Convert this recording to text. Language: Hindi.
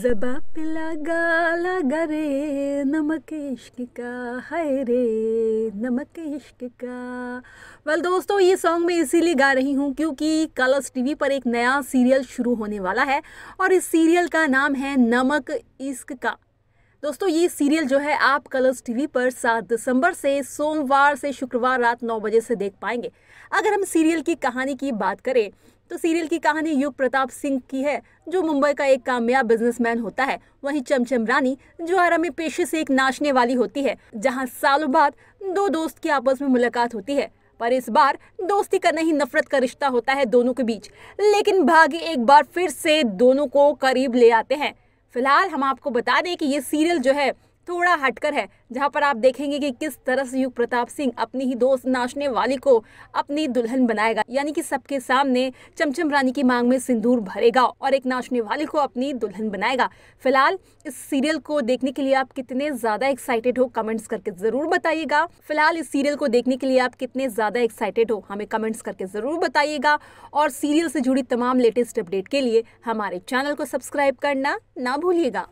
जबा पिला गाला गरे नमक इश्क का हाय रे नमक इश्क का वेल well, दोस्तों ये सॉन्ग मैं इसीलिए गा रही हूँ क्योंकि कलर्स टीवी पर एक नया सीरियल शुरू होने वाला है और इस सीरियल का नाम है नमक इश्क का दोस्तों ये सीरियल जो है आप कलर्स टीवी पर 7 दिसंबर से सोमवार से शुक्रवार रात 9 बजे से देख पाएंगे अगर हम सीरियल की कहानी की बात करें तो सीरियल की कहानी युग प्रताप सिंह की है जो मुंबई का एक कामयाब बिजनेसमैन होता है वहीं चमचम रानी जो आरामी पेशे से एक नाचने वाली होती है जहाँ सालों बाद दो दोस्त की आपस में मुलाकात होती है पर इस बार दोस्ती का नहीं नफरत का रिश्ता होता है दोनों के बीच लेकिन भाग्य एक बार फिर से दोनों को करीब ले आते हैं फिलहाल हम आपको बता दें कि ये सीरियल जो है थोड़ा हटकर है जहां पर आप देखेंगे कि किस तरह से युग प्रताप सिंह अपनी ही दोस्त नाचने वाली को अपनी दुल्हन बनाएगा यानी कि सबके सामने चमचम रानी की मांग में सिंदूर भरेगा और एक नाचने वाली को अपनी दुल्हन बनाएगा फिलहाल इस सीरियल को देखने के लिए आप कितने ज्यादा एक्साइटेड हो कमेंट्स करके जरूर बताइएगा फिलहाल इस सीरियल को देखने के लिए आप कितने ज्यादा एक्साइटेड हो हमें कमेंट्स करके जरूर बताइएगा और सीरियल से जुड़ी तमाम लेटेस्ट अपडेट के लिए हमारे चैनल को सब्सक्राइब करना ना भूलिएगा